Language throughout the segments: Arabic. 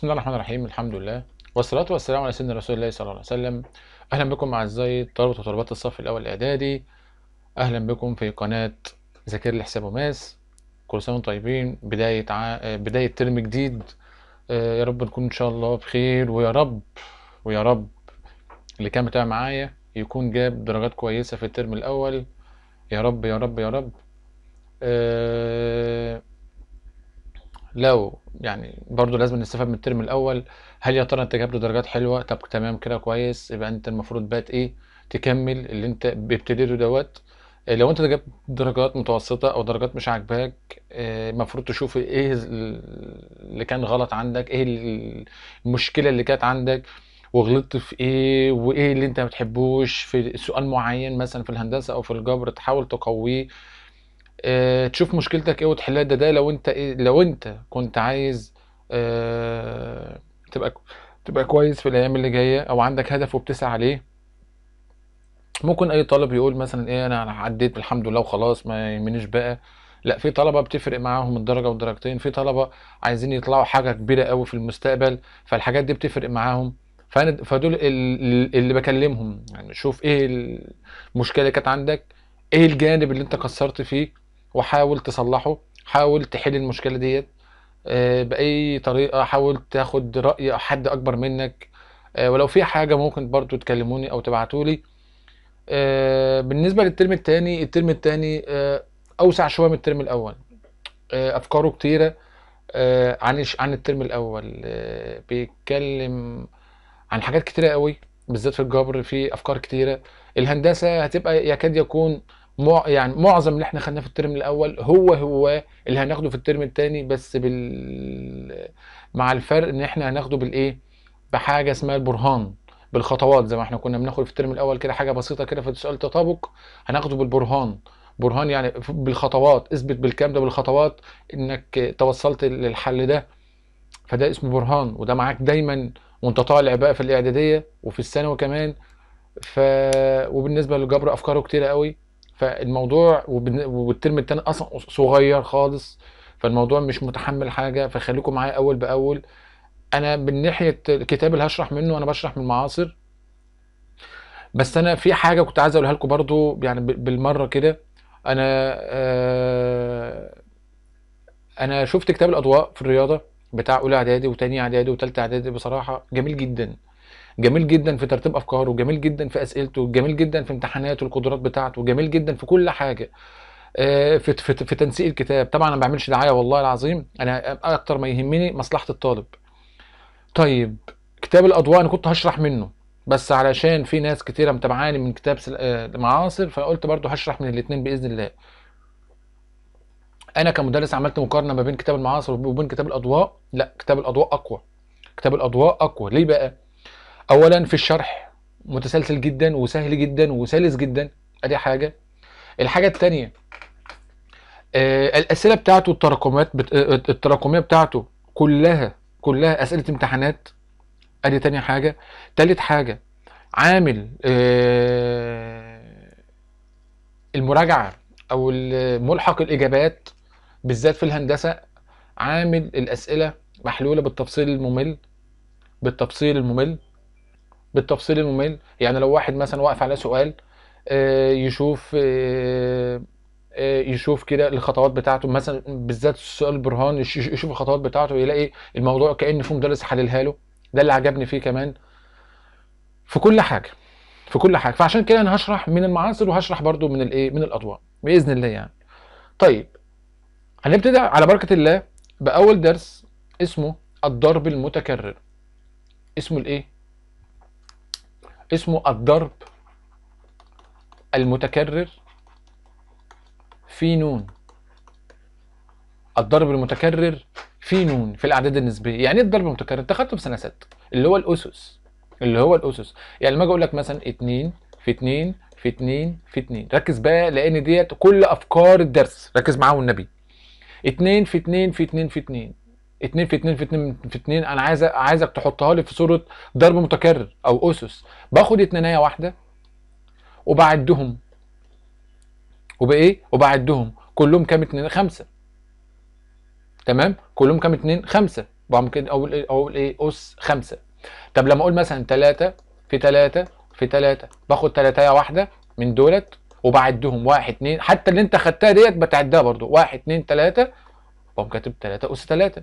بسم الله الرحمن الرحيم الحمد لله والصلاة والسلام على سيدنا رسول الله صلى الله عليه وسلم أهلا بكم أعزائي طلبة وطلبات الصف الأول الإعدادي أهلا بكم في قناة ذاكر لحساب وماس كل سنة وانتم طيبين بداية ع... آه، بداية ترم جديد آه، يا رب نكون إن شاء الله بخير ويا رب ويا رب اللي كان بتاع معايا يكون جاب درجات كويسة في الترم الأول يا رب يا رب يا رب أه لو يعني برضو لازم نستفاد من الترم الاول هل يا ترى انت جاب له درجات حلوه طب تمام كده كويس يبقى انت المفروض بقت ايه تكمل اللي انت بيبتديه دوت آه، لو انت جاب درجات متوسطه او درجات مش عاجباك آه، المفروض تشوف ايه اللي كان غلط عندك ايه المشكله اللي كانت عندك وغلطت في ايه وايه اللي انت ما بتحبوش في سؤال معين مثلا في الهندسه او في الجبر تحاول تقويه آه، تشوف مشكلتك ايه وتحلها ده ده لو انت إيه لو انت كنت عايز آه، تبقى تبقى كويس في الايام اللي جايه او عندك هدف وبتسعى عليه ممكن اي طالب يقول مثلا ايه انا عديت الحمد لله وخلاص ما يهمنيش بقى لا في طلبه بتفرق معاهم الدرجه والدرجتين في طلبه عايزين يطلعوا حاجه كبيره قوي في المستقبل فالحاجات دي بتفرق معاهم فانا فدول اللي بكلمهم يعني شوف ايه المشكله كانت عندك ايه الجانب اللي انت قصرت فيه وحاول تصلحه حاول تحل المشكله ديت آه، باي طريقه حاول تاخد راي حد اكبر منك آه، ولو في حاجه ممكن برضو تكلموني او تبعتولي آه، بالنسبه للترم الثاني الترم الثاني اوسع شويه من الترم الاول افكاره كتيره عن عن الترم الاول بيتكلم عن حاجات كتيره قوي بالذات في الجبر في افكار كتيره الهندسه هتبقى يكاد يكون يعني معظم اللي احنا خدناه في الترم الاول هو هو اللي هناخده في الترم الثاني بس بال مع الفرق ان احنا هناخده بالايه بحاجه اسمها البرهان بالخطوات زي ما احنا كنا بناخد في الترم الاول كده حاجه بسيطه كده في سؤال تطابق هناخده بالبرهان برهان يعني بالخطوات اثبت بالكام ده بالخطوات انك توصلت للحل ده فده اسمه برهان وده معاك دايما وانت طالع بقى في الاعداديه وفي الثانوي كمان ف وبالنسبه للجبر افكاره كتيره قوي فالموضوع والترم التاني اصلا صغير خالص فالموضوع مش متحمل حاجه فخليكم معايا اول باول انا من ناحيه الكتاب اللي هشرح منه انا بشرح من المعاصر بس انا في حاجه كنت عايز اقولها لكم برضو يعني بالمره كده انا آه انا شفت كتاب الاضواء في الرياضه بتاع اولى اعدادي وتاني اعدادي وتالت اعدادي بصراحه جميل جدا جميل جدا في ترتيب افكاره جميل جدا في اسئلته جميل جدا في امتحاناته القدرات بتاعته جميل جدا في كل حاجه آه، في في, في تنسيق الكتاب طبعا انا ما بعملش دعايه والله العظيم انا اكتر ما يهمني مصلحه الطالب طيب كتاب الاضواء انا كنت هشرح منه بس علشان في ناس كتيره متابعاني من كتاب المعاصر آه، فقلت برضو هشرح من الاثنين باذن الله انا كمدرس عملت مقارنه ما بين كتاب المعاصر وبين كتاب الاضواء لا كتاب الاضواء اقوى كتاب الاضواء اقوى ليه بقى اولا في الشرح متسلسل جدا وسهل جدا وسلس جدا ادي حاجه الحاجه الثانيه آه، الاسئله بتاعته التراكمات آه، آه، التراكميه بتاعته كلها كلها اسئله امتحانات ادي تاني حاجه تالت حاجه عامل المراجعه او ملحق الاجابات بالذات في الهندسه عامل الاسئله محلوله بالتفصيل الممل بالتفصيل الممل بالتفصيل الممل يعني لو واحد مثلا واقف على سؤال آه، يشوف آه، آه، يشوف كده الخطوات بتاعته مثلا بالذات السؤال البرهان يشوف الخطوات بتاعته يلاقي الموضوع كأن في مدرس حللها له ده اللي عجبني فيه كمان في كل حاجه في كل حاجه فعشان كده انا هشرح من المعاصر وهشرح برده من الايه من الاضواء باذن الله يعني طيب هنبتدي على بركه الله باول درس اسمه الضرب المتكرر اسمه الايه اسمه الضرب المتكرر في نون الضرب المتكرر في نون في الاعداد النسبيه يعني ايه الضرب المتكرر انت خدته في سنه 6 اللي هو الاسس اللي هو الاسس يعني لما اجي اقول لك مثلا 2 في 2 في 2 في 2 ركز بقى لان ديت كل افكار الدرس ركز معاها والنبي 2 في 2 في 2 في 2 2 في 2 في 2 في 2 انا عايز عايزك تحطها لي في صوره ضرب متكرر او اسس باخد اتنينيه واحده وبعدهم وبايه وبعدهم كلهم كام اتنين خمسة تمام كلهم كام اتنين خمسة ممكن اقول ايه اقول ايه اس خمسة طب لما اقول مثلا 3 في 3 في 3 باخد تلاتاية واحدة من دولت وبعدهم واحد اتنين حتى اللي انت خدتها ديت بتعدها برضو واحد اتنين تلاتة بقوم كاتب تلاتة اس تلاتة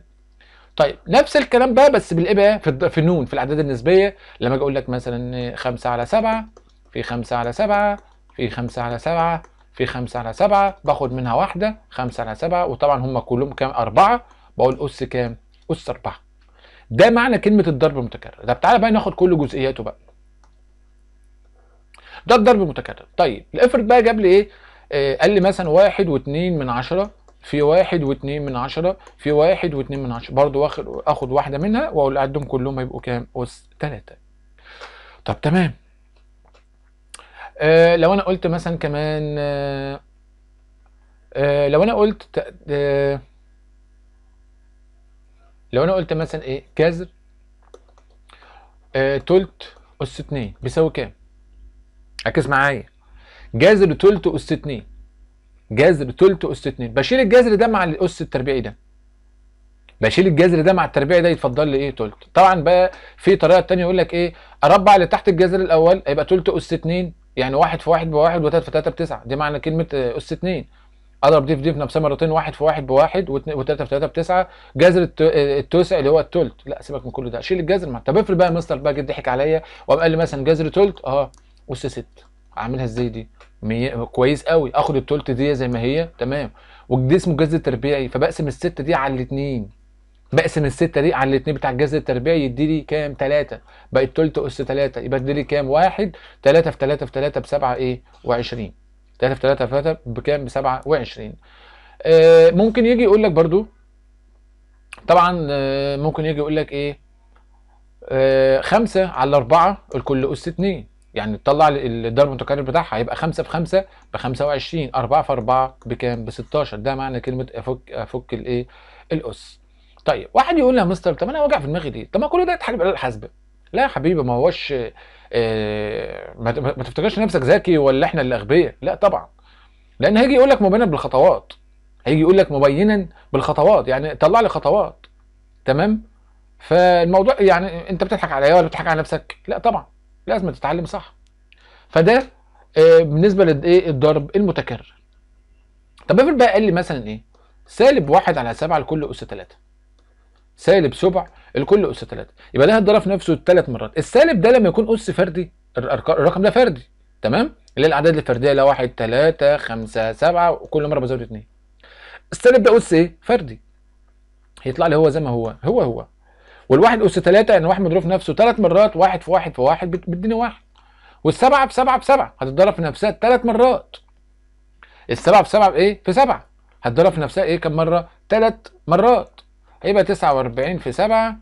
طيب نفس الكلام بقى بس بالايه في في النون في الاعداد النسبيه لما اجي اقول لك مثلا 5 على 7 في 5 على 7 في 5 على 7 في 5 على 7 باخد منها واحده 5 على 7 وطبعا هم كلهم كام 4 بقول اس كام اس 4 ده معنى كلمه الضرب المتكرر طب تعالى بقى ناخد كل جزئياته بقى ده الضرب المتكرر طيب افرض بقى جاب لي ايه آه قال لي مثلا واحد واثنين من عشرة في واحد واتنين من عشرة في واحد واتنين من عشرة برضو واخد اخد واحدة منها واقول اعدهم كلهم هيبقوا كام اس تلاتة طب تمام آه لو انا قلت مثلا كمان آه آه لو انا قلت آه، لو انا قلت مثلا ايه جذر آه تلت اس اتنين بيساوي كام؟ ركز معايا جذر تلت اس اتنين جذر تلت أس 2 بشيل الجذر ده مع الأس التربيعي ده بشيل الجذر ده مع التربيعي ده يتفضل لي ايه تلت طبعا بقى في طريقه ثانيه يقول لك ايه اربع اللي تحت الجذر الاول هيبقى تلت اس 2 يعني واحد في واحد بواحد وثلاثة في ثلاثة بتسعة دي معنى كلمة آه، أس اتنين أضرب دي في دي في نفسها مرتين واحد في واحد بواحد وثلاثة في ثلاثة بتسعة جذر آه، التوسع اللي هو التلت لا سيبك من كل ده شيل الجذر معاك طب افرض بقى مستر بقى جه ضحك عليا وقام قال لي مثلا جذر تلت اه أس ست عاملها ازاي دي؟ كويس قوي اخد التلت دي زي ما هي تمام اسمه الجذر التربيعي فبقسم الستة دي على الاثنين بقسم الستة دي على الاثنين بتاع الجذر التربيعي يدي لي كام ثلاثه بقى التلت اس ثلاثه يبقى يدي لي كام واحد ثلاثه في ثلاثه في ثلاثه بسبعة ايه وعشرين ثلاثه في ثلاثه في ثلاثه بكام بسبعة وعشرين آه ممكن يجي يقول لك برضو طبعا آه ممكن يجي يقول لك ايه آه خمسة على أربعة الكل أس اثنين يعني تطلع الضرب المتكرر بتاعها هيبقى 5 في 5 ب 25 4 في 4 بكام ب 16 ده معنى كلمه افك افك الايه الاس طيب واحد يقول لي يا مستر طب انا وجع في دماغي ليه طب ما كل ده يتحل بالاله الحاسبه لا يا حبيبي ما هوش آه ما تفتكرش نفسك ذكي ولا احنا اللي اغبياء لا طبعا لان هيجي يقول لك مبينا بالخطوات هيجي يقول لك مبينا بالخطوات يعني طلع لي خطوات تمام فالموضوع يعني انت بتضحك عليا ولا بتضحك على نفسك لا طبعا لازم تتعلم صح فده آه، بالنسبه للايه الضرب المتكرر طب افرض بقى قال لي مثلا ايه سالب واحد على سبعة لكل اس 3 سالب سبع لكل اس 3 يبقى ده هيتضرب في نفسه ثلاث مرات السالب ده لما يكون اس فردي الرقم ده فردي تمام اللي هي الاعداد الفرديه اللي هي 1 3 5 7 وكل مره بزود 2 السالب ده اس ايه فردي هيطلع لي هو زي ما هو هو هو والواحد اس 3 يعني واحد مضروب في نفسه ثلاث مرات واحد في واحد في واحد بتديني واحد والسبعه في سبعه في سبعه هتتضرب في نفسها ثلاث مرات السبعه في سبعه بايه؟ في سبعه هتضرب في نفسها ايه كم مره؟ ثلاث مرات هيبقى 49 في 7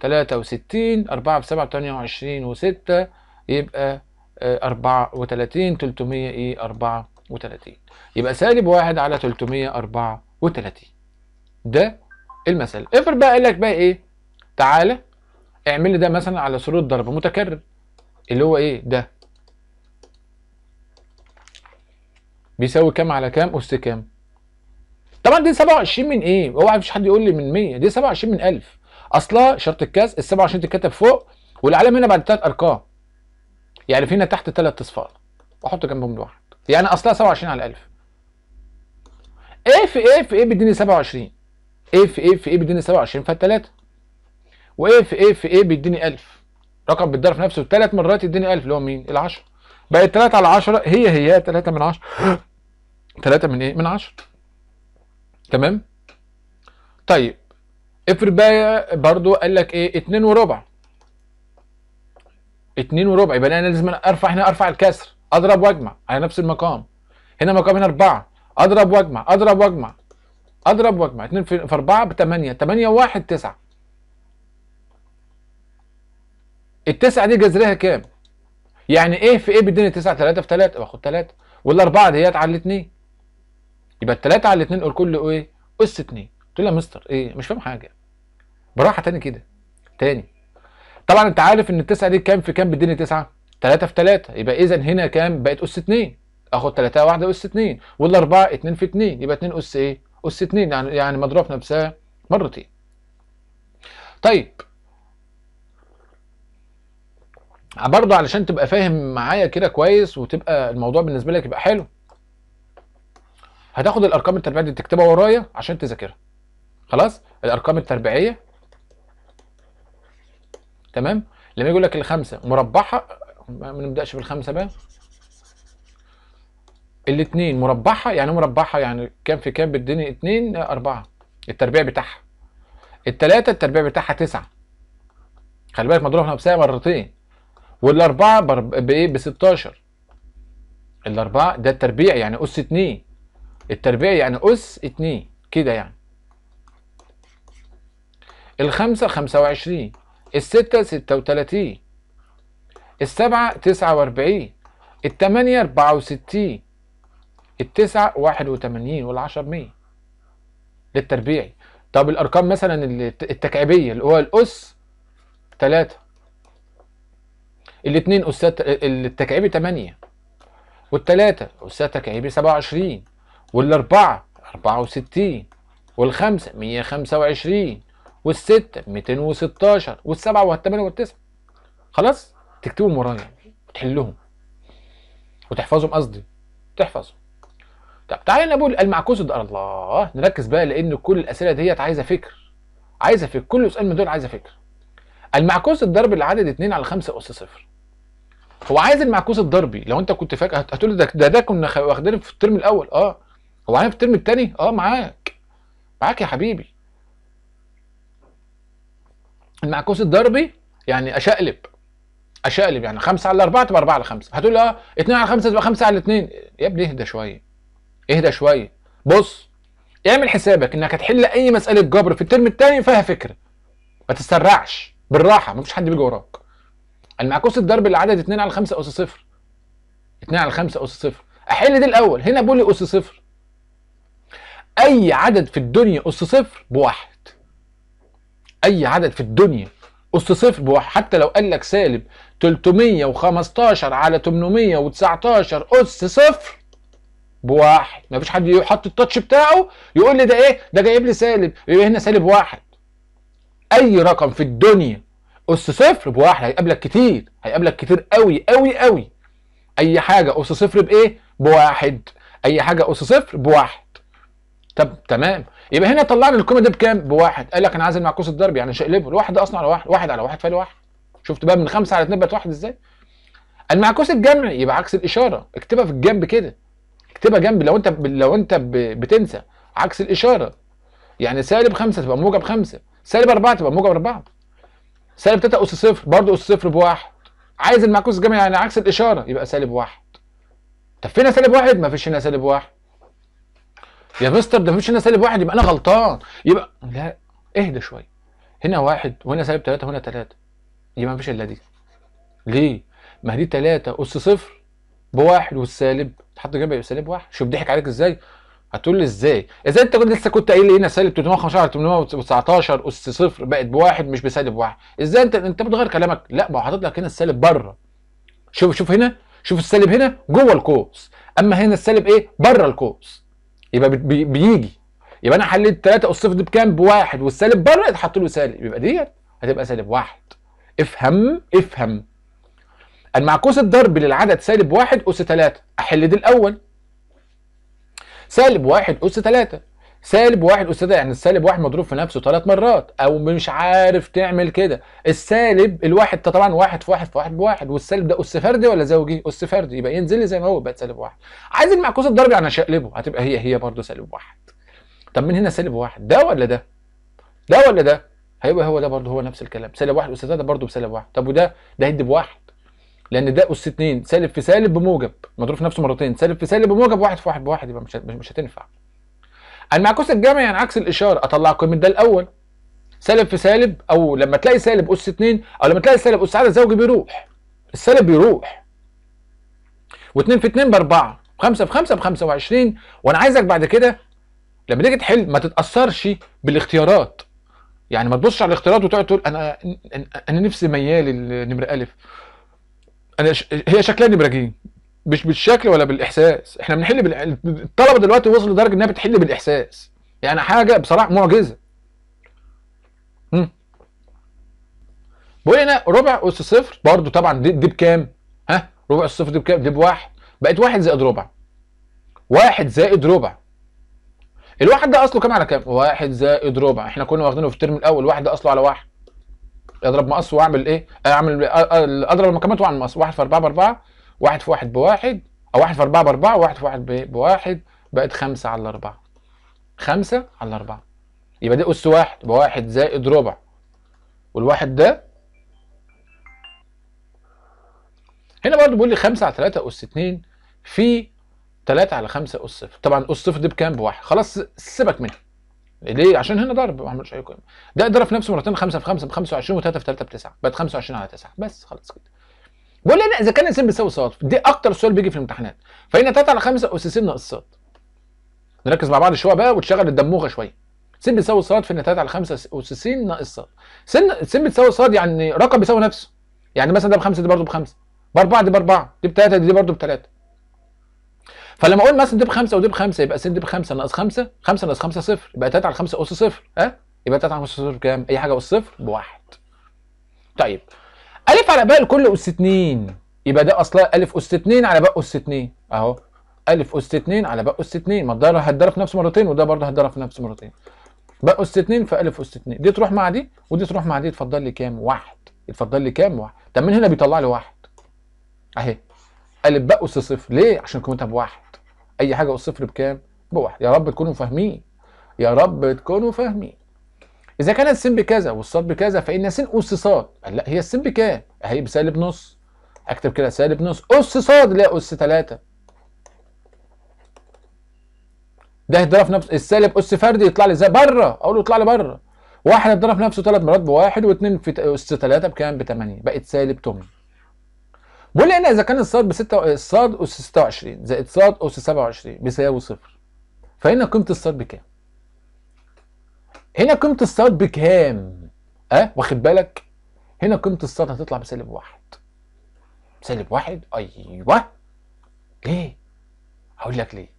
63 4 في 7 28 و6 يبقى 34 آه، 300 ايه 34 يبقى سالب 1 على 334 ده المثل افرض بقى قال لك بقى ايه تعالى اعمل لي ده مثلا على سرور الضرب متكرر اللي هو ايه ده بيساوي كام على كام اس كام طبعا دي 27 من ايه اوعى مفيش حد يقول لي من 100 دي 27 من 1000 اصلها شرط الكاس ال 27 تتكتب فوق والعلامه هنا بعد ثلاث ارقام يعني في هنا تحت ثلاث اصفار واحط جنبهم لوحد يعني اصلها 27 على 1000 ايه في ايه في ايه بيديني 27 ايه في ايه في ايه بيديني 27 فالثلاثه وايه في ايه في ايه بيديني 1000 رقم بيتضرب في نفسه ثلاث مرات يديني 1000 اللي هو مين ال10 بقت 3 على 10 هي هي 3 من 10 3 من ايه من 10 تمام طيب افرض بقى برضو قال لك ايه 2 وربع 2 وربع يبقى انا لازم ارفع هنا ارفع الكسر اضرب واجمع على نفس المقام هنا مقام هنا 4 اضرب واجمع اضرب واجمع اضرب واجمع 2 في 4 ب 8 8 1 9 التسعة دي جذرها كام؟ يعني ايه في ايه بيديني تسعة تلاتة في تلاتة باخد تلاتة والاربعة ديت على الاتنين يبقى التلاتة على الاتنين قول كله ايه؟ اس اتنين قلت له يا مستر ايه؟ مش فاهم حاجة براحة تاني كده تاني طبعا انت عارف ان التسعة دي كام في كام بيديني تسعة؟ تلاتة في تلاتة يبقى اذا هنا كام؟ بقت اس اتنين اخد تلاتة واحدة اس اتنين والاربعة اتنين في اتنين يبقى اتنين اس ايه؟ اس اتنين يعني يعني مضروب في نفسها مرتين. طيب برضه علشان تبقى فاهم معايا كده كويس وتبقى الموضوع بالنسبه لك يبقى حلو هتاخد الارقام التربيعيه دي تكتبها ورايا عشان تذاكرها خلاص الارقام التربيعيه تمام لما يقول لك الخمسه مربعها ما نبداش بالخمسه بقى الاثنين مربعها يعني إيه مربعها يعني كام في كام بتديني اثنين اربعه التربيع بتاعها الثلاثه التربيع بتاعها تسعه خلي بالك مضروبه في نفسها مرتين والاربعه بايه ب 16 الاربعه ده التربيع يعني اس 2 التربيع يعني اس 2 كده يعني الخمسه 25 الستة 36 السبعة 49 التمانية 64 التسعة 81 والعشر 100 للتربيعي طب الارقام مثلا التكعيبيه اللي هو الاس 3 الاثنين استاذ التكعيبي 8 والثلاثه استاذ تكعيبي 27 والاربعه 64 والخمسه 125 والسته 216 والسبعه والثمانيه والتسعه خلاص تكتبهم ورايا وتحلهم وتحفظهم قصدي تحفظهم طب تعالى نقول المعكوس ده الله نركز بقى لان كل الاسئله ديت عايزه فكر عايزه فكر كل سؤال من دول عايزه فكر المعكوس الضرب العدد 2 على 5 اس 0 هو عايز المعكوس الضربي لو انت كنت فاكر هتقول ده ده, ده كنا واخدينه في الترم الاول اه هو عايز في الترم الثاني اه معاك معاك يا حبيبي المعكوس الضربي يعني اشقلب اشقلب يعني 5 على 4 تبقى 4 على 5 هتقول اه 2 على 5 تبقى 5 على 2 يا ابني اهدى شويه اهدى شويه بص اعمل حسابك انك هتحل اي مساله جبر في الترم الثاني فيها فكره ما تسرعش بالراحه مفيش حد بيجي وراك المعكوس الضرب العدد 2 على 5 أس 0 2 على 5 أس 0 أحل دي الأول هنا لي أس 0 أي عدد في الدنيا أس 0 بواحد أي عدد في الدنيا أس 0 بواحد حتى لو قال لك سالب 315 على 819 أس 0 بواحد مفيش حد يحط التاتش بتاعه يقول لي ده ايه ده جايب لي سالب يبقى هنا سالب واحد اي رقم في الدنيا اس صفر بواحد هيقابلك كتير هيقابلك كتير قوي قوي قوي اي حاجه اس صفر بايه بواحد اي حاجه اس صفر بواحد طب تمام يبقى هنا طلع لي القيمه بكام بواحد قال لك انا عايز المعكوس الضرب يعني شقلبه الواحد اصلا على واحد واحد على واحد فال واحد شفت بقى من خمسه على اتنين بقت واحد ازاي المعكوس الجمعي يبقى عكس الاشاره اكتبها في الجنب كده اكتبها جنب لو انت ب... لو انت ب... بتنسى عكس الاشاره يعني سالب خمسه تبقى موجب خمسه سالب اربعه تبقى موجب اربعه سالب 3 اس صفر برضه اس صفر بواحد عايز المعكوس الجمعي يعني عكس الاشاره يبقى سالب واحد طب فين سالب واحد؟ ما فيش هنا سالب واحد يا مستر ده ما فيش هنا سالب واحد يبقى انا غلطان يبقى لا اهدى شويه هنا واحد وهنا سالب 3 وهنا 3 يبقى ما فيش الا دي ليه؟ ما هي دي 3 اس صفر بواحد والسالب تحط جنبها يبقى سالب واحد شوف ضحك عليك ازاي هتقول لي ازاي؟ ازاي انت كنت لسه كنت قايل لي هنا سالب 315 على 819 اس صفر بقت بواحد مش بسالب واحد، ازاي انت انت بتغير كلامك؟ لا ما هو حاطط لك هنا السالب بره. شوف شوف هنا شوف السالب هنا جوه القوس، اما هنا السالب ايه؟ بره القوس. يبقى بي بيجي يبقى انا حليت 3 اس صفر دي بكام؟ بواحد والسالب بره اتحط له سالب يبقى ديت هتبقى سالب واحد. افهم افهم. المعكوس الضرب للعدد سالب واحد اس 3 احل دي الاول سالب واحد أس ثلاثة سالب واحد أس ثلاثة يعني السالب واحد مضروب في نفسه ثلاث مرات أو مش عارف تعمل كده السالب الواحد طبعا واحد في واحد في واحد بواحد والسالب ده أس فردي ولا زوجي؟ أس فردي يبقى ينزل لي زي ما هو بقت سالب واحد عايز المعكوس الضربي يعني أنا اشقلبه هتبقى هي هي برضه سالب واحد طب من هنا سالب واحد ده ولا ده؟ ده ولا ده؟ هيبقى هو ده برضه هو نفس الكلام سالب واحد أس ثلاثة برضه بسالب واحد طب وده ده هيدي بواحد لان ده اس 2 سالب في سالب بموجب مضروب في نفسه مرتين سالب في سالب بموجب واحد في واحد بواحد يبقى مش مش هتنفع المعكوس الجمعي يعني عكس الاشاره اطلع قيمه ده الاول سالب في سالب او لما تلاقي سالب اس 2 او لما تلاقي سالب اس عدد زوجي بيروح السالب بيروح و2 في 2 ب 4 و5 في 5 ب 25 وانا عايزك بعد كده لما تيجي تحل ما تتاثرش بالاختيارات يعني ما تبصش على الاختيارات وتقعد تقول انا انا نفسي ميال للنمره الف انا ش... هي شكلها ابراجيم مش بالشكل ولا بالاحساس احنا بنحل بال... الطلبه دلوقتي وصلوا لدرجه انها بتحل بالاحساس يعني حاجه بصراحه معجزه بقول هنا ربع اس صفر برضو طبعا دي, دي بكام ها ربع اس صفر دي بكام دي بواحد بقت واحد زائد ربع واحد زائد ربع الواحد ده اصله كام على كام واحد زائد ربع احنا كنا واخدينه في الترم الاول واحد ده اصله على واحد اضرب مقص واعمل ايه اعمل اضرب المقامات واعمل مقص واحد في اربعه باربعه واحد في واحد بواحد او واحد في اربعه باربعه واحد في واحد بواحد بقت خمسه على اربعه خمسه على اربعه يبقى ده اس واحد بواحد زائد ربع والواحد ده هنا برضه بيقول لي 5 على 3 اس 2 في 3 على 5 اس صفر طبعا اس صفر دي بكام بواحد خلاص سيبك منها ليه؟ عشان هنا ضرب ما عملش اي قيمه ده ضرب في نفسه مرتين 5 في 5 ب 25 و3 في 3 ب 9 بقت 25 على 9 بس خلاص كده بقول انا اذا كان الانسان بيساوي صاد دي اكتر سؤال بيجي في الامتحانات فهنا 3 على 5 اس س ناقص صاد نركز مع بعض شويه بقى وتشغل الدموغه شويه س بتساوي صاد فان 3 على 5 اس س ناقص صاد سن س بتساوي صاد يعني رقم بيساوي نفسه يعني مثلا ده ب 5 دي برضه ب 5 ب 4 دي ب 4 دي ب 3 دي برضه ب 3 فلما اقول مثلا دي بخمسه ودي بخمسه يبقى س دي بخمسه ناقص خمسه خمسه ناقص خمسه صفر يبقى 3 على 5 اس صفر ها يبقى 3 على 5 صفر بكام؟ اي حاجه اس صفر بواحد. طيب الف على ب لكل اس 2 يبقى ده اصلها الف اس 2 على ب اس 2 اهو الف اس 2 على ب اس 2 ما ده هتضرب في نفسه مرتين وده برضه هتضرب في نفسه مرتين. ب اس 2 في الف اس 2 دي تروح مع دي ودي تروح مع دي اتفضل لي كام؟ واحد. اتفضل لي كام؟ واحد. طب من هنا بيطلع لي واحد. اهي قالت اس صفر ليه عشان قيمتها بواحد اي حاجه صفر بكام بواحد يا رب تكونوا فاهمين يا رب تكونوا فاهمين اذا كان السين بكذا والصاد بكذا فان سين اس ص لا هي السين بكام اهي بسالب نص اكتب كده سالب نص اس اللي لا اس 3 ده يضرب في نفسه السالب اس فردي يطلع لي ازاي بره اقول له اطلع لي بره واحد يضرب في نفسه ثلاث مرات بواحد واثنين في اس 3 بكام ب 8 بقت سالب 8 بيقول لي هنا اذا كان الصاد ب 6 الصاد اس 26 زائد صاد اس 27 بيساوي صفر فهنا قيمه الصاد بكام؟ هنا قيمه الصاد بكام؟ اه واخد بالك؟ هنا قيمه الصاد هتطلع بسالب واحد سالب واحد ايوه ليه؟ هقول لك ليه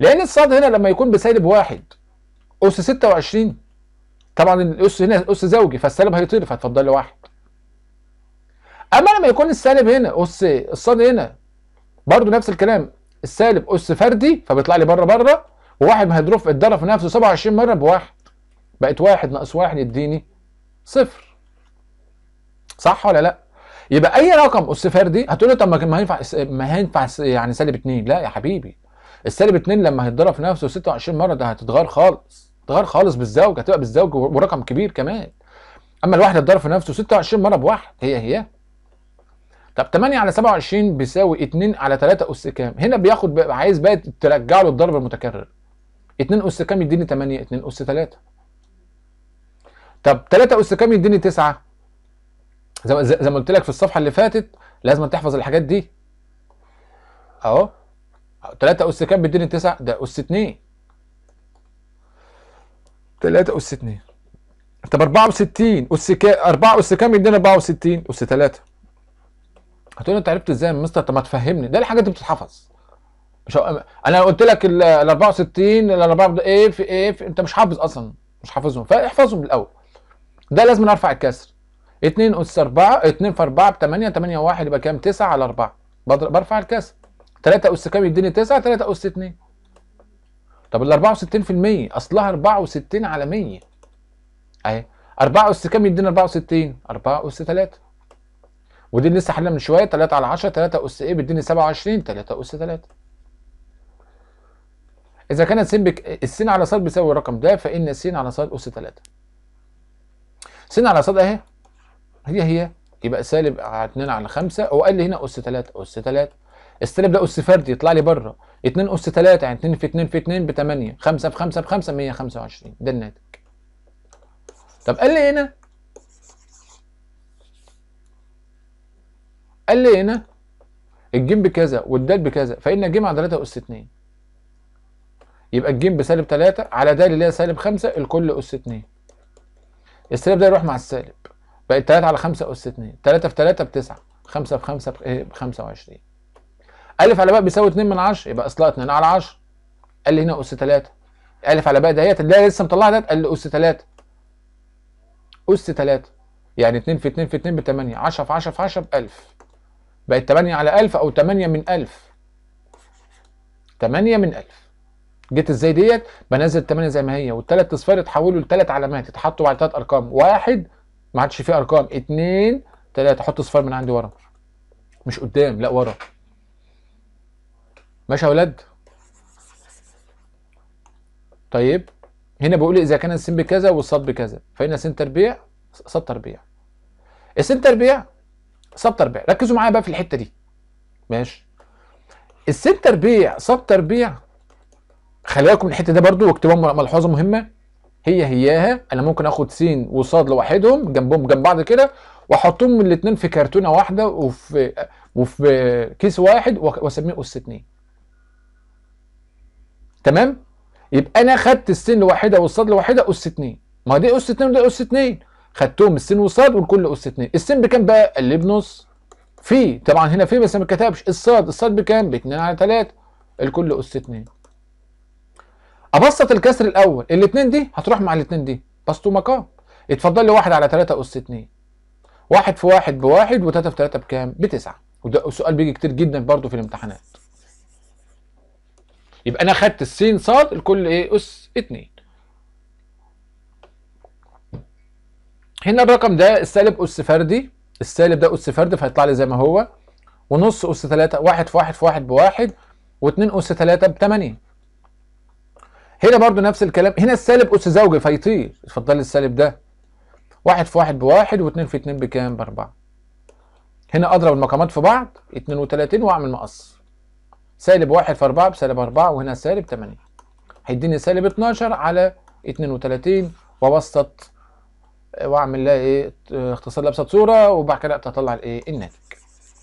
لان الصاد هنا لما يكون بسالب واحد اس 26 طبعا الاس هنا اس زوجي فالسالب هيطير فهتفضل لي واحد اما لما يكون السالب هنا اس الصاد هنا برضو نفس الكلام السالب اس فردي فبيطلع لي بره بره وواحد مهدروف اتضرب نفسه 27 مره بواحد بقت واحد ناقص واحد يديني صفر صح ولا لا؟ يبقى اي رقم اس فردي هتقول لي طب ما هينفع ما هينفع يعني سالب 2 لا يا حبيبي السالب 2 لما هيتضرب في نفسه 26 مره ده هتتغير خالص هتتغير خالص بالزوج هتبقى بالزوج ورقم كبير كمان اما الواحد اتضرب في نفسه 26 مره بواحد هي هي طب 8 على 27 بيساوي 2 على 3 أس كام هنا بياخد بقى عايز بقى ترجع له الضرب المتكرر 2 أس كام يديني 8 2 أس 3 طب 3 أس كام يديني 9 زي, زي ما قلت لك في الصفحة اللي فاتت لازم تحفظ الحاجات دي أهو 3 أس كام بيديني 9 ده أس 2 3 أس 2 طب 64 أس كام 4 أس كام يديني 64 أس 3 هتقول انت عرفت ازاي يا مستر طب ما تفهمني ده الحاجات دي بتتحفظ مش هو... انا قلت لك ال 64 ال 4 ايه في ايه في... انت مش حافظ اصلا مش حافظهم فاحفظهم الاول ده لازم ارفع الكسر 2 اس 4 2 في 4 ب 8 8 1 يبقى كام 9 على 4 برفع الكسر 3 اس كام يديني 9 3 اس 2 طب ال 64% اصلها 64 على 100 اهي 4 اس كام يديني 64 4 اس 3 ودي اللي لسه حلها من شويه 3 على 10 3 اس ايه بيديني 27 3 اس 3 اذا كانت سين بك... السين على ص بيساوي الرقم ده فان السين على ص اس 3 سين على ص اهي هي هي يبقى سالب 2 على 5 هو قال لي هنا اس 3 اس 3 السالب ده اس فردي يطلع لي بره 2 اس 3 يعني 2 في 2 في 2 ب 8 5 في 5 ب 5 125 ده الناتج طب قال لي هنا قال لي هنا الجيم بكذا والدال بكذا فإن الجيم 3 أس 2 يبقى الجيم بسالب 3 على دال اللي هي سالب 5 الكل أس 2 السالب ده يروح مع السالب بقت 3 على 5 أس 2 3 في 3 ب 9 5 في 5 ب 25 ألف على باء بيساوي 2 من 10 يبقى أصلها 2 على 10 قال لي هنا أس 3 ألف على باء دهيت اللي هي لسه مطلعها ده قال لي أس 3 أس 3 يعني 2 في 2 في 2 ب 8 10 في 10 في 10 ب 1000 بقت 8 على 1000 او 8 من 1000 8 من 1000 جيت ازاي ديت بنزل 8 زي ما هي والثلاث اصفار اتحولوا لثلاث علامات اتحطوا بعد ثلاث ارقام واحد ما عادش فيه ارقام اثنين ثلاثه احط اصفار من عندي ورا مش قدام لا ورا ماشي يا ولاد طيب هنا بقول اذا كان السين بكذا والصاد بكذا فهنا سين تربيع صاد تربيع السين تربيع صب تربيع ركزوا معايا بقى في الحته دي ماشي السب تربيع صب تربيع خلي بالكم الحته ده برضو واكتبوها ملحوظه مهمه هي هياها انا ممكن اخد س وص لوحدهم جنبهم جنب بعض كده واحطهم الاثنين في كرتونه واحده وفي وفي كيس واحد واسميه اس 2 تمام يبقى انا خدت السن لوحدها والصاد لوحدها اس 2 ما دي اس 2 وده اس 2 خدتهم السين والصاد والكل أس 2 السين بكام بقى؟ قال لي بنص في طبعا هنا في بس ما كتبش الصاد الصاد بكام؟ ب 2 على 3 الكل أس 2 أبسط الكسر الأول الاثنين دي هتروح مع الاثنين دي بسطوا مقام اتفضل لي 1 على 3 أس 2 1 في 1 ب 1 و3 في 3 بكام؟ ب 9 وده سؤال بيجي كتير جدا برضه في الامتحانات يبقى انا خدت السين صاد الكل ايه اس 2 هنا الرقم ده السالب أس فردي السالب ده أس فردي فهيطلع لي زي ما هو ونص أس 3 واحد في واحد في واحد بواحد و2 أس 3 ب هنا برضو نفس الكلام هنا السالب أس زوجي فيطير اتفضل السالب ده واحد في واحد بواحد واتنين في اتنين بكام؟ بأربعة. هنا أضرب المقامات في بعض 32 وأعمل مقص. سالب واحد في أربعة بسالب أربعة وهنا سالب تمانية هيديني سالب 12 على 32 ووسط واعمل لها ايه اختصار لابسط صوره وبعد كده اطلع الايه الناتج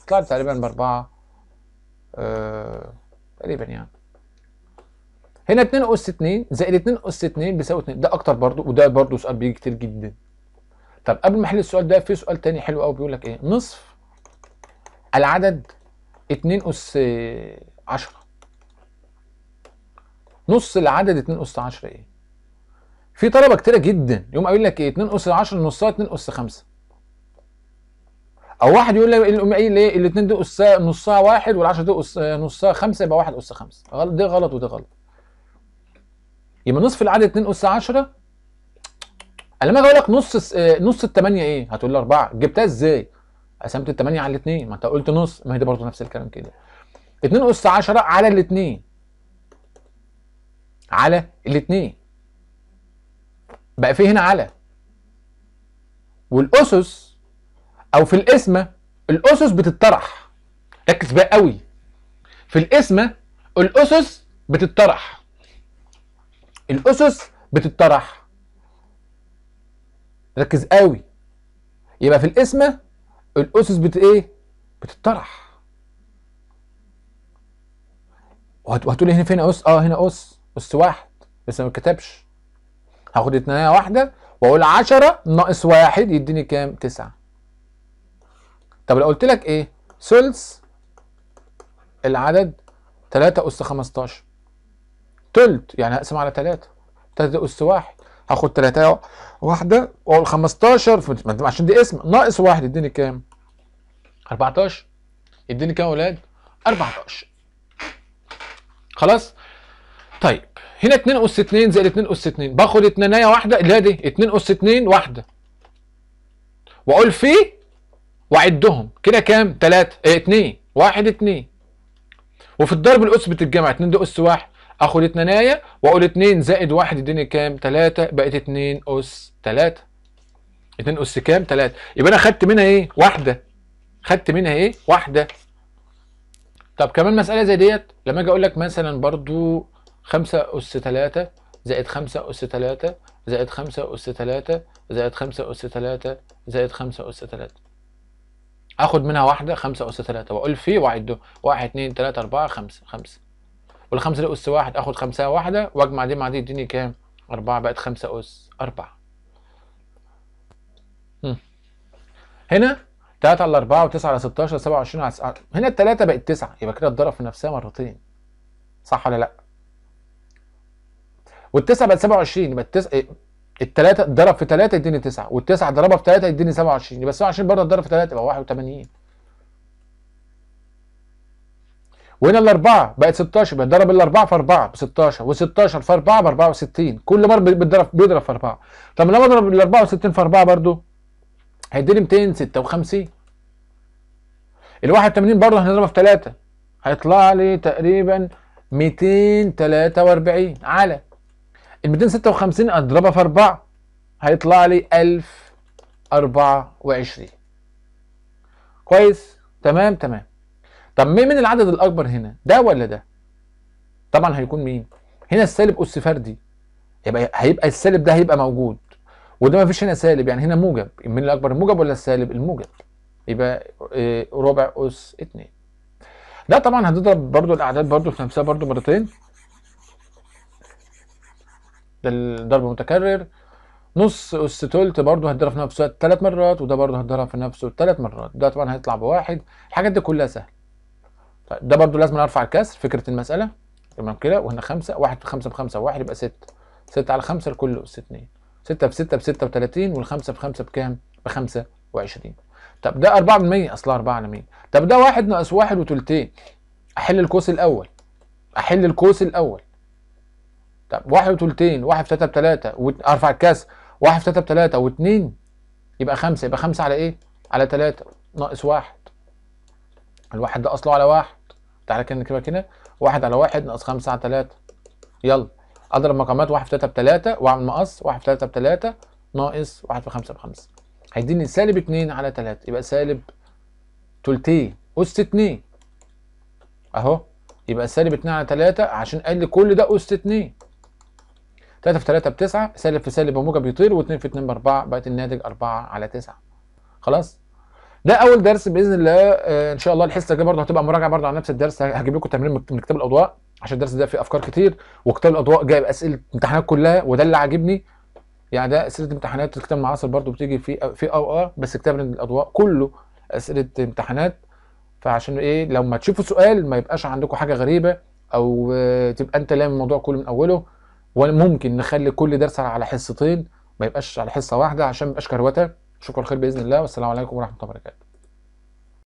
طلعت تقريبا باربعه آه تقريبا يعني هنا 2 اس 2 زائد 2 اس 2 بيساوي 2 ده اكتر برضو وده برضو سؤال بيجي كتير جدا طب قبل ما احل السؤال ده في سؤال تاني حلو قوي بيقول لك ايه نصف العدد 2 اس 10 نص العدد 2 اس 10 ايه في طلبه كتيره جدا يقوم قايل لك ايه 2 اس 10 نصها 2 اس 5 او واحد يقول لي ايه قايل ايه الاثنين دول اس نصها واحد وال10 دول اس نصها 5 يبقى 1 اس 5 غلط ده غلط وده غلط يبقى نصف العدد 2 اس 10 انا لما اجي اقول لك نص آه، نص ال 8 ايه هتقول لي 4 جبتها ازاي قسمت ال 8 على الاثنين ما انت قلت نص ما هي ده برضه نفس الكلام كده 2 اس 10 على الاثنين على الاثنين بقى فيه هنا على والاسس او في القسمه الاسس بتطرح ركز بقى قوي في القسمه الاسس بتطرح الاسس بتطرح ركز قوي يبقى في القسمه الاسس بت ايه بتطرح وهتقول هنا فين اس اه هنا اس اس واحد لسه ما اتكتبش هاخد اتنين واحدة واقول 10 ناقص واحد يديني كام؟ 9 طب لو قلت لك ايه؟ ثلث العدد 3 أس 15 تلت يعني هقسم على 3 3 أس 1 هاخد 3 واحدة وأقول 15 عشان دي اسم ناقص واحد يديني كام؟ 14 يديني كام يا ولاد؟ 14 خلاص؟ طيب هنا 2 أس 2 زائد 2 أس 2 باخد اتنيناية واحدة اللي هي دي 2 أس 2 واحدة وأقول في وأعدهم كده كام؟ 3 اه 2 1 2 وفي الضرب الأس بتتجمع 2 ده أس 1 آخد اتنيناية وأقول 2 زائد 1 يديني كام؟ 3 بقت 2 أس 3 2 أس كام؟ 3 يبقى أنا خدت منها إيه؟ واحدة خدت منها إيه؟ واحدة طب كمان مسألة زي ديت لما أجي أقول لك مثلا برضو 5 أس 3 زائد 5 أس 3 زائد 5 أس 3 زائد 5 أس 3 زائد 5 أس 3 آخد منها واحدة 5 أس 3 وأقول في وأعده 1 2 3 4 5 5 والخمسة دي أس واحد آخد خمسة واحدة وأجمع دي مع دي يديني كام؟ أربعة بقت خمسة أس أربعة هنا 3 على 4 و9 على 16 27 على 9 هنا التلاتة بقت 9 يبقى كده اتضرب في نفسها مرتين صح ولا لا؟ والتسعه بقت 27 يبقى التس... إيه، الثلاثه اتضرب في 3 يديني 9 والتسعه ضربها في 3 يديني 27 يبقى 27 برضه اتضرب في 3 يبقى 81 وهنا الاربعه بقت 16 يبقى ضرب الاربعه في 4 ب 16 و16 في 4 ب 64 كل مره بيتضرب بيضرب في 4 طب لما اضرب ال 64 في 4 برضه هيديني 256 ال 81 برضه هنضربها في 3 هيطلع لي تقريبا 243 على ال 256 اضربها في 4 هيطلع لي 1024 كويس تمام تمام طب مين من العدد الاكبر هنا ده ولا ده طبعا هيكون مين هنا السالب اس فردي يبقى هيبقى السالب ده هيبقى موجود وده ما فيش هنا سالب يعني هنا موجب مين الاكبر الموجب ولا السالب الموجب يبقى آه، ربع اس 2 ده طبعا هتضرب برضو الاعداد برضو في نفسها برضو مرتين ده الضرب متكرر نص اس تلت برضه هتضرب في نفسه ثلاث مرات وده برضه هتضرب في نفسه ثلاث مرات ده طبعا هيطلع بواحد الحاجات دي كلها سهله طيب ده برضه لازم ارفع الكسر فكره المساله تمام كده وهنا خمسه واحد في خمسه بخمسه وواحد يبقى سته سته على خمسه لكل اس اتنين سته بسته بسته وتلاتين والخمسه بخمسه بكام؟ بخمسه وعشرين طب ده 4 من ميه اصلها 4 على ميه طب ده واحد ناقص واحد وثلثين احل القوس الاول احل القوس الاول طب واحد وتلتين واحد في تلاته بتلاته ارفع الكاس واحد في تلاته بتلاته واتنين يبقى خمسه يبقى خمسه على ايه؟ على تلاته ناقص واحد الواحد ده اصله على واحد تعالى كده نكتبها كده واحد على واحد ناقص خمسه على تلاته يلا اضرب مقامات واحد في تلاته بتلاته واعمل مقص واحد في تلاته بتلاته ناقص واحد في خمسه بخمسه هيديني سالب اتنين على تلاته يبقى سالب تلتين أس اتنين أهو يبقى سالب اتنين على تلاتة عشان قال لي كل ده أس اتنين 3 في 3 ب 9 سالب في سالب بموجب يطير و2 في 2 ب 4 بقت الناتج 4 على 9 خلاص ده اول درس باذن الله آه ان شاء الله الحصه الجايه برضه هتبقى مراجعه برضه على نفس الدرس هجيب لكم تمرين من كتاب الاضواء عشان الدرس ده فيه افكار كتير وكتاب الاضواء جايب اسئله امتحانات كلها وده اللي عاجبني يعني ده اسئله امتحانات الكتاب المعاصر برضه بتيجي في في او اه بس كتاب الاضواء كله اسئله امتحانات فعشان ايه لما تشوفوا سؤال ما يبقاش عندكم حاجه غريبه او آه، تبقى انت لام الموضوع كله من اوله وممكن نخلي كل درس على حصتين ما يبقاش على حصه واحده عشان ما يبقاش كروته اشوفكم على خير باذن الله والسلام عليكم ورحمه الله وبركاته